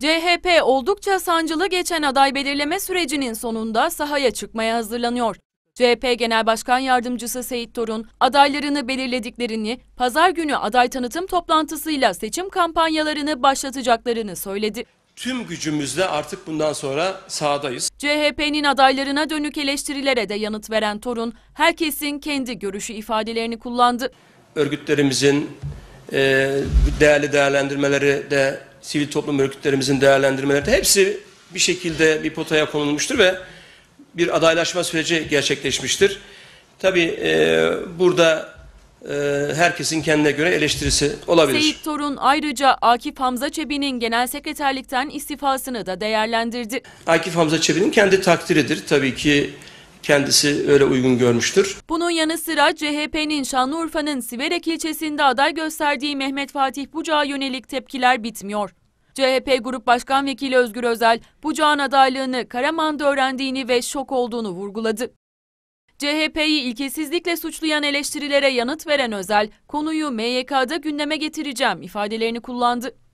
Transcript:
CHP oldukça sancılı geçen aday belirleme sürecinin sonunda sahaya çıkmaya hazırlanıyor. CHP Genel Başkan Yardımcısı Seyit Torun, adaylarını belirlediklerini, pazar günü aday tanıtım toplantısıyla seçim kampanyalarını başlatacaklarını söyledi. Tüm gücümüzle artık bundan sonra sahadayız. CHP'nin adaylarına dönük eleştirilere de yanıt veren Torun, herkesin kendi görüşü ifadelerini kullandı. Örgütlerimizin e, değerli değerlendirmeleri de sivil toplum örgütlerimizin değerlendirmelerinde hepsi bir şekilde bir potaya konulmuştur ve bir adaylaşma süreci gerçekleşmiştir. Tabii e, burada e, herkesin kendine göre eleştirisi olabilir. Seyit Torun ayrıca Akif Hamza Çebi'nin genel sekreterlikten istifasını da değerlendirdi. Akif Hamza Çebi'nin kendi takdiridir. Tabii ki kendisi öyle uygun görmüştür. Bunun yanı sıra CHP'nin Şanlıurfa'nın Siverek ilçesinde aday gösterdiği Mehmet Fatih Bucak'a yönelik tepkiler bitmiyor. CHP Grup Başkan Vekili Özgür Özel, Bucak'ın adaylığını Karaman'da öğrendiğini ve şok olduğunu vurguladı. CHP'yi ilkesizlikle suçlayan eleştirilere yanıt veren Özel, konuyu MYK'da gündeme getireceğim ifadelerini kullandı.